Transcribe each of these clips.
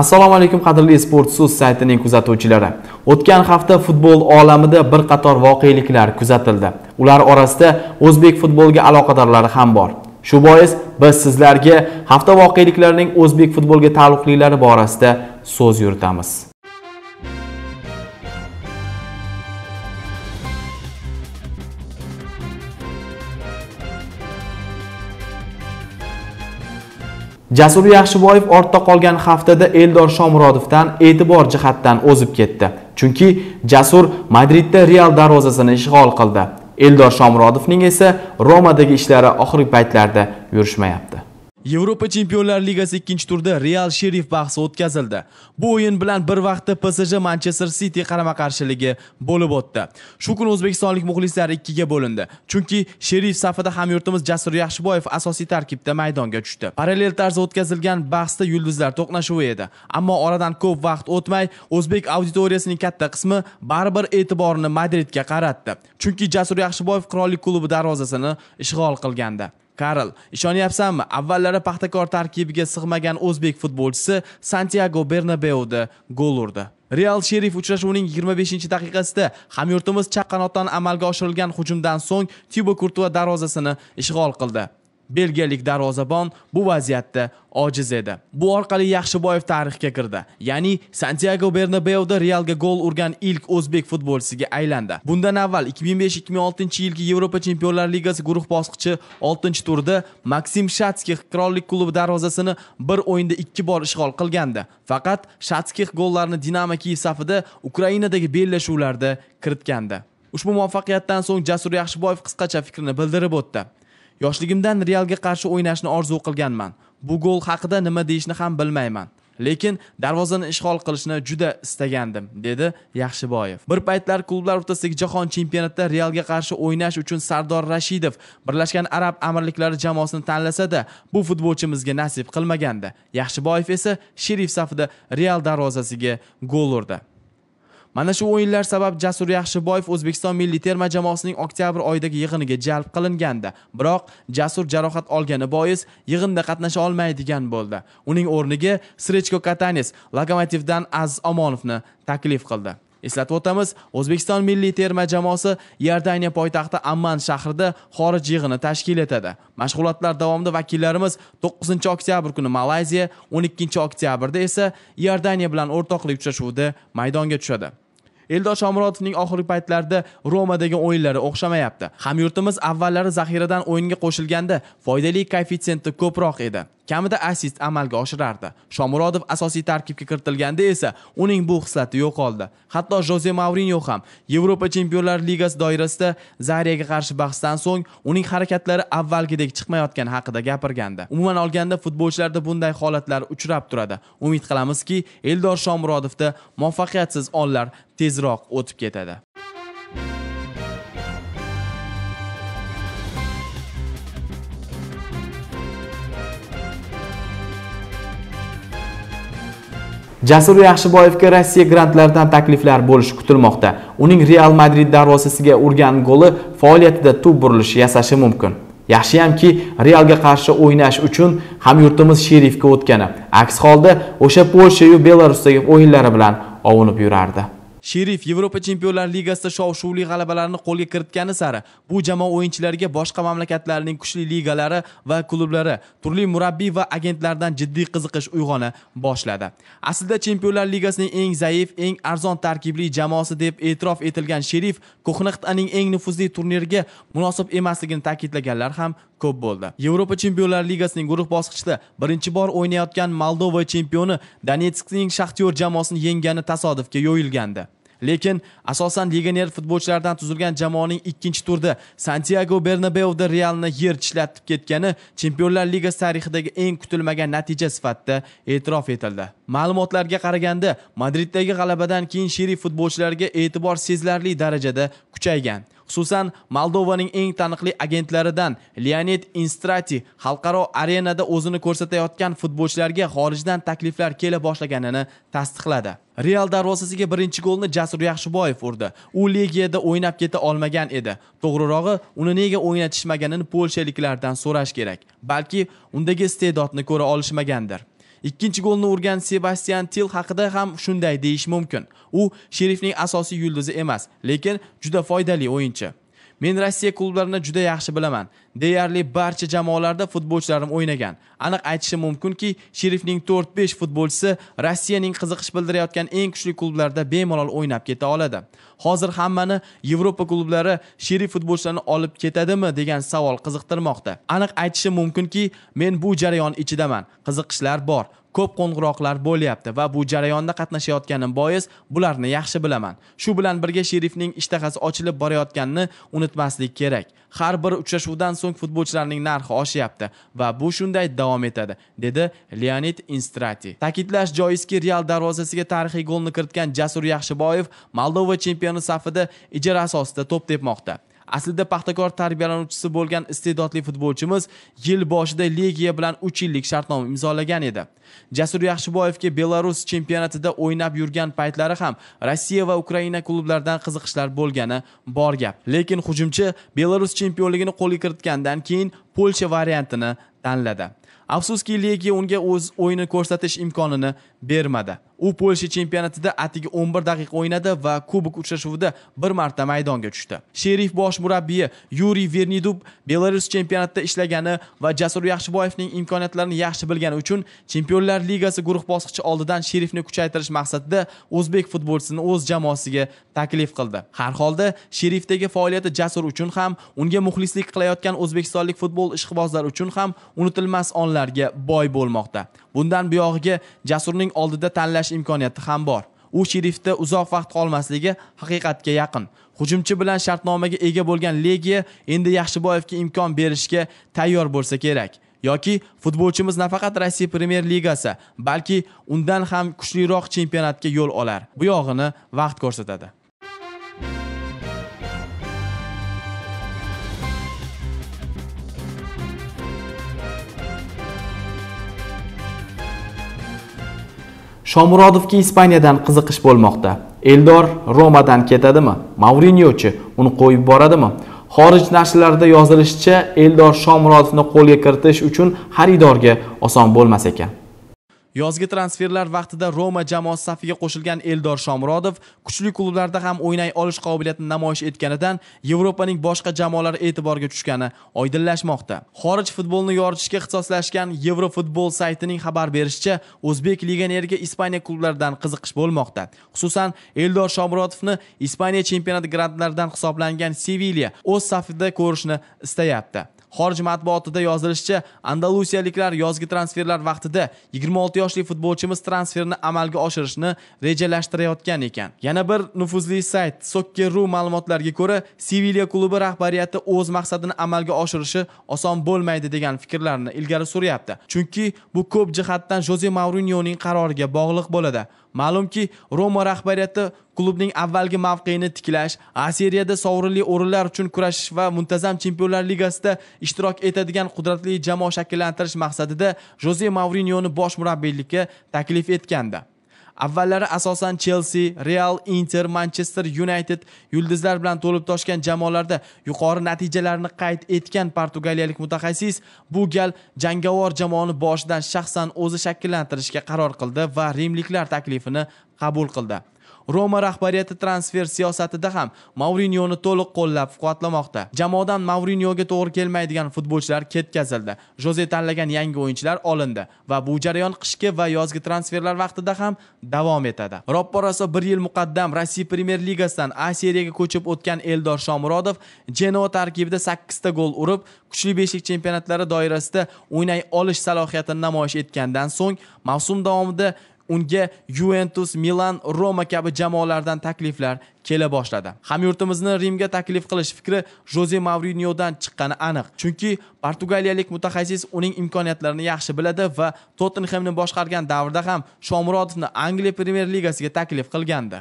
assalomu alaykum qadrli sport so'z saytining kuzatuvchilari o'tgan hafta futbol olamida bir qator voqeliklar kuzatildi ular orasida o'zbek futboliga aloqadorlari ham bor shu bois biz sizlarga hafta voqeliklarining o'zbek futboliga taalluqlilari borasida so'z yuritamiz jasur yaxshiboyev ortda qolgan haftada eldor shomurodovdan e'tibor jihatdan o'zib ketdi chunki jasur madridda real darvozasini ishg'ol qildi eldor shomurodovning esa romadagi ishlari oxirgi paytlarda yurishmayapti Yevropa Chempionlar Ligasi 2-turda Real Sherif bahsi o'tkazildi. Bu o'yin bilan bir vaqtda PSG Manchester City qarama-qarshiligi bo'lib o'tdi. Shu kun o'zbekistonlik muxlislar ikkiga bo'lindi. Chunki Sherif safida ham yurtimiz Jasur Yaxshiboyev asosiy tarkibda maydonga tushdi. Parallel tarzda o'tkazilgan bahsda yulduzlar to'qnashuvi edi. Ammo oradan ko'p vaqt o'tmay o'zbek auditoriyasining katta qismi baribir e'tiborini Madridga qaratdi. Chunki Jasur Yaxshiboyev qirollik klubi darvozasini ishg'ol qilgandi. Karl, ishonyapsanmi? Avvallari Paxtakor tarkibiga sig'magan o'zbek futbolchisi Santiago Bernabeuda gol urdi. real sherif uchrashuvining 25 daqiqasida hamyurtimiz chaq qanotdan amalga oshirilgan hujumdan so'ng tibo kurtua darvozasini ishg'ol qildi belgiyalik darvozabon bu vaziyatda ojiz edi bu orqali yaxshiboyev tarixga kirdi ya'ni santyago bernabeuda realga gol urgan ilk o'zbek futbolchisiga aylandi bundan avval 2005-2006 yilgi yevropa chempionlar ligasi guruh bosqichi 6 turida maksim shatskix qirollik klubi darvozasini bir o'yinda 2 bor ishg'ol qilgandi faqat shatskix gollarni dinamo kiyev safida ukrainadagi bellashuvlarda kiritgandi ushbu muvaffaqiyatdan so'ng jasur yaxshiboyev qisqacha fikrini bildirib o'tdi yoshligimdan realga qarshi o'ynashni orzu qilganman bu gol haqida nima deyishni ham bilmayman lekin darvozani ishg'ol qilishni juda istagandim dedi yaxshiboyev bir paytlar klublar o'rtasidagi jahon chempionatida realga qarshi o'ynash uchun sardor rashidov birlashgan arab amirliklari jamoasini tanlasada bu futbolchimizga nasib qilmagandi yaxshiboyev esa sherif safida real darvozasiga gol urdi mana shu o'yinlar sabab jasur yaxshiboyev o'zbekiston milliy terma jamoasining oktyabr oyidagi yig'iniga jalb qilingandi biroq jasur jarohat olgani bois yig'inda qatnasha olmaydigan bo'ldi uning o'rniga srechko katanes lokomotivdan aziz omonovni taklif qildi eslatib o'tamiz o'zbekiston milliy terma jamoasi iordaniya poytaxti amman shahrida xorij yig'ini tashkil etadi mashg'ulotlar davomida vakillarimiz 9 oktyabr kuni malayziya 12 oktyabrda esa iordaniya bilan o'rtoqlik uchrashuvida maydonga tushadi Eldor Shomurodovning oxirgi paytlarda Romadagi o'yinlari o'xshamayapti. Hamyurtimiz avvallari zaxiradan o'yinga qo'shilganda foydali koeffitsiyenti ko'proq edi. kamida assist amalga oshirardi shomurodov asosiy tarkibga kiritilganda esa uning bu xislati yo'qoldi hatto joze mavrinyo ham yevropa chempionlar ligasi doirasida zariyaga qarshi bahsdan so'ng uning harakatlari avvalgidek chiqmayotgani haqida gapirgandi umuman olganda futbolchilarda bunday holatlar uchrab turadi umid qilamizki eldor shomurodovda muvaffaqiyatsiz onlar tezroq o'tib ketadi jasur yaxshiboyevga rossiya grantlaridan takliflar bo'lishi kutilmoqda uning real madrid darvozasiga urgan goli faoliyatida tub burilish yasashi mumkin yaxshiyamki realga qarshi o'ynash uchun ham yurtimiz sherifga o'tgani aks holda o'sha Polsha yoki belarusdagi o'yinlari bilan ovunib yurardi sherif yevropa chempionlar ligasida shov shuvli g'alabalarni qo'lga kiritgani sari bu jamoa o'yinchilariga boshqa mamlakatlarning kuchli ligalari va klublari turli murabbiy va agentlardan jiddiy qiziqish uyg'ona boshladi aslida chempionlar ligasining eng zaif eng arzon tarkibli jamoasi deb e'tirof etilgan sherif ko'hna qit'aning eng nufuzli turnirga munosib emasligini ta'kidlaganlar ham ko'p bo'ldi yevropa chempionlar ligasining guruh bosqichida birinchi bor o'ynayotgan moldova chempioni donetskning shaxtyor jamoasini yenggani tasodifga yo'yilgandi lekin asosan legioner futbolchilardan tuzilgan jamoaning ikkinchi turda Santiago Bernabeuda Realni yer tishlatib ketgani Chempionlar Ligasi tarixidagi eng kutilmagan natija sifatida e'tirof etildi. Ma'lumotlarga qaraganda, Madriddagi g'alabadan keyin sherif futbolchilarga e'tibor sezilarli darajada kuchaygan. Xususan, Moldovaning eng taniqli agentlaridan Leonid Instrati xalqaro arenada o'zini ko'rsatayotgan futbolchilarga xorijdan takliflar kela boshlaganini tasdiqladi. Real darvozasiga birinchi golni Jasur Yaxshiboyev urdi. U Ligiyada o'ynab keta olmagan edi. To'g'rirog'i, uni nega o'ynatishmaganini polshaliklardan so'rash kerak. Balki undagi iste'dodni ko'ra olishmagandir. ikkinchi golni urgan sebastian til haqida ham shunday deyish mumkin u sherifning asosiy yulduzi emas lekin juda foydali o'yinchi men rossiya klublarini juda yaxshi bilaman deyarli barcha jamoalarda futbolchilarim o'ynagan aniq aytishim mumkinki sherifning to'rt besh futbolchisi rossiyaning qiziqish bildirayotgan eng kuchli klublarda bemalol o'ynab keta oladi hozir hammani yevropa klublari sherik futbolchilarni olib ketadimi degan savol qiziqtirmoqda aniq aytishim mumkinki men bu jarayon ichidaman qiziqishlar bor ko'p qo'ng'iroqlar bo'lyapti va bu jarayonda qatnashayotganim bois bularni yaxshi bilaman shu bilan birga sherifning ishtahasi ochilib borayotganini unutmaslik kerak har bir uchrashuvdan so'ng futbolchilarning narxi oshyapti va bu shunday davom etadi dedi leonid instrati ta'kidlash joizki real darvozasiga tarixiy golni kiritgan jasur yaxshiboyev moldova chempioni safida ijara asosida to'p tepmoqda aslida paxtakor tarbiyalanuvchisi bo'lgan iste'dodli futbolchimiz yil boshida legiya bilan uch yillik shartnoma imzolagan edi jasur yaxshiboyevga belarus chempionatida o'ynab yurgan paytlari ham rossiya va ukraina klublaridan qiziqishlar bo'lgani bor gap lekin hujumchi belarus chempionligini qo'lga kiritgandan keyin polsha variantini tanladi afsuski legiya unga o'z o'yini ko'rsatish imkonini bermadi u polsha chempionatida atigi 11 daqiqa o'ynadi va kubok uchrashuvida bir marta maydonga tushdi sherif bosh murabbiyi yuriy vernidub belarus chempionatida ishlagani va jasur yaxshiboyevning imkoniyatlarini yaxshi bilgani uchun chempionlar ligasi guruh bosqichi oldidan sherifni kuchaytirish maqsadida o'zbek futbolchisini o'z jamoasiga taklif qildi har holda sherifdagi faoliyati jasur uchun ham unga muxlislik qilayotgan o'zbekistonlik futbol futbol ishqibozlari uchun ham unutilmas onlarga boy bo'lmoqda bundan buyog'iga jasurning oldida tanlash imkoniyati ham bor u sherifda uzoq vaqt qolmasligi haqiqatga yaqin hujumchi bilan shartnomaga ega bo'lgan legiya endi yaxshiboyevga imkon berishga tayyor bo'lsa kerak yoki futbolchimiz nafaqat rossiya premyer ligasi balki undan ham kuchliroq chempionatga yo'l olar bu yog'ini vaqt ko'rsatadi shomurodovga ispaniyadan qiziqish bo'lmoqda eldor romadan ketadimi mavrinyochi uni qo'yib boradimi xorij nashrlarida yozilishicha eldor shomurodovni qo'lga kiritish uchun xaridorga oson bo'lmas ekan Yozgi transferlar vaqtida Roma jamoasi safiga qo'shilgan Eldor Shomurodov kuchli klublarda ham o'ynay olish qobiliyatini namoyish etganidan Yevropaning boshqa jamoalari e'tiborga tushgani oydinlashmoqda. Xorij futbolini yoritishga ixtisoslashgan Eurofutbol saytining xabar berishicha, o'zbek legionerga Ispaniya klublaridan qiziqish bo'lmoqda. Xususan, Eldor Shomurodovni Ispaniya chempionati grantlaridan hisoblangan Sevilya o'z safida ko'rishni istayapti. xorij matbuotida yozilishicha andalusiyaliklar yozgi transferlar vaqtida 26 yoshli futbolchimiz transferni amalga oshirishni rejalashtirayotgan ekan yana bir nufuzli sayt sokkeru ma'lumotlariga ko'ra sevilya klubi rahbariyati o'z maqsadini amalga oshirishi oson bo'lmaydi degan fikrlarni ilgari suryapti chunki bu ko'p jihatdan joze mavrinyoning qaroriga bog'liq bo'ladi ma'lumki roma rahbariyati klubning avvalgi mavqeini tiklash a seriyada sovrinli o'rinlar uchun kurashish va muntazam chempionlar ligasida ishtirok etadigan qudratli jamoa shakllantirish maqsadida joze mavrinyoni bosh murabbiylikka taklif etgandi avvallari asosan chelsi real inter manchester yunayted yulduzlar bilan to'lib toshgan jamoalarda yuqori natijalarni qayd etgan portugaliyalik mutaxassis bu gal jangovor jamoani boshidan shaxsan o'zi shakllantirishga qaror qildi va rimliklar taklifini qabul qildi roma rahbariyati transfer siyosatida ham mavrinyoni to'liq qo'llab quvvatlamoqda jamoadan mavrinyoga to'g'ri kelmaydigan futbolchilar ketkazildi joze tanlagan yangi o'yinchilar olindi va bu jarayon qishki va yozgi transferlar vaqtida ham davom etadi roppa bir yil muqaddam rossiya premyer ligasidan a seriyaga ko'chib o'tgan eldor shomurodov Genoa tarkibida sakkizta gol urib kuchli beshlik chempionatlari doirasida o'ynay olish salohiyatini namoyish etgandan so'ng mavsum davomida unga Juventus, Milan, Roma kabi jamoalardan takliflar kela boshladi. Hamyurtimizni Rimga taklif qilish fikri Jose Mourinho'dan chiqqani aniq. Chunki portugaliyalik mutaxassis uning imkoniyatlarini yaxshi biladi va Tottenhamni boshqargan davrda ham Shomurodovni Angliya Premier Ligasiga taklif qilgandi.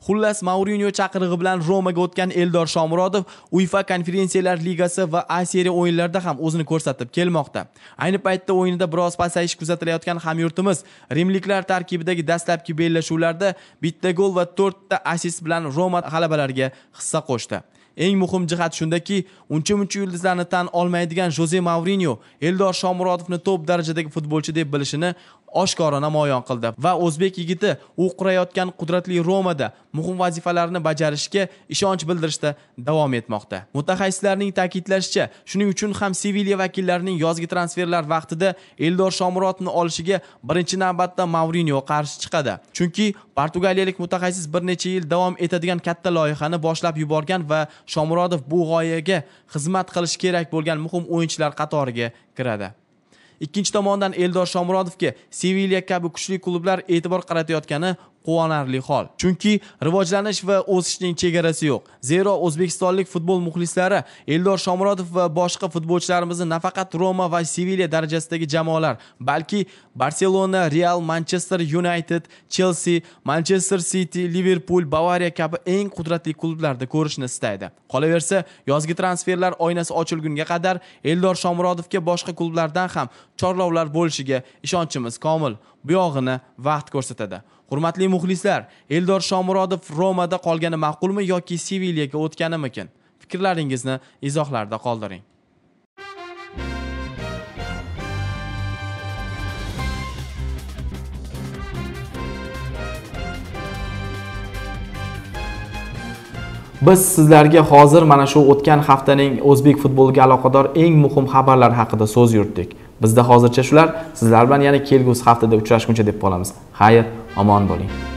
Xullas Mourinyo chaqirig'i bilan Romaga o'tgan Eldor Shomurodov UEFA Konferensiyalar Ligasi va A Seriya o'yinlarida ham o'zini ko'rsatib kelmoqda. Ayni paytda o'yinida biroz pasayish kuzatilayotgan hamyurtimiz rimliklar tarkibidagi dastlabki bellashuvlarda bitta gol va 4 ta assist bilan Roma g'alabalariga hissa qo'shdi. Eng muhim jihat shundaki, uncha-muncha yulduzlarni tan olmaydigan Joze Mourinyo Eldor Shomurodovni top darajadagi futbolchi deb bilishini oshkora namoyon qildi va o'zbek yigiti u qurayotgan qudratli romada muhim vazifalarni bajarishga ishonch bildirishda davom etmoqda mutaxassislarning ta'kidlashicha shuning uchun ham sevilya vakillarining yozgi transferlar vaqtida eldor shomurodovni olishiga birinchi navbatda mavrinyo qarshi chiqadi chunki portugaliyalik mutaxassis bir necha yil davom etadigan katta loyihani boshlab yuborgan va shomurodov bu g'oyaga xizmat qilishi kerak bo'lgan muhim o'yinchilar qatoriga kiradi ikkinchi tomondan eldor shomurodovga sevilya kabi kuchli klublar e'tibor qaratayotgani quvonarli hol chunki rivojlanish va o'sishning chegarasi yo'q zero o'zbekistonlik futbol muxlislari eldor shomurodov va boshqa futbolchilarimizni nafaqat roma va sevilya darajasidagi jamoalar balki barselona real manchester yunayted chelsi manchester siti liverpul bavariya kabi eng qudratli klublarda ko'rishni istaydi qolaversa yozgi transferlar oynasi ochilgunga qadar eldor shomurodovga boshqa klublardan ham chorlovlar bo'lishiga ishonchimiz komil bu yog'ini vaqt ko'rsatadi hurmatli muxlislar eldor shomurodov romada qolgani ma'qulmi yoki sevilyaga o'tganimikin fikrlaringizni izohlarda qoldiring biz sizlarga hozir mana shu o'tgan haftaning o'zbek futboliga aloqador eng muhim xabarlar haqida so'z yuritdik bizda hozircha shular sizlar bilan yana kelgusi haftada uchrashguncha deb qolamiz xayr अमान बोली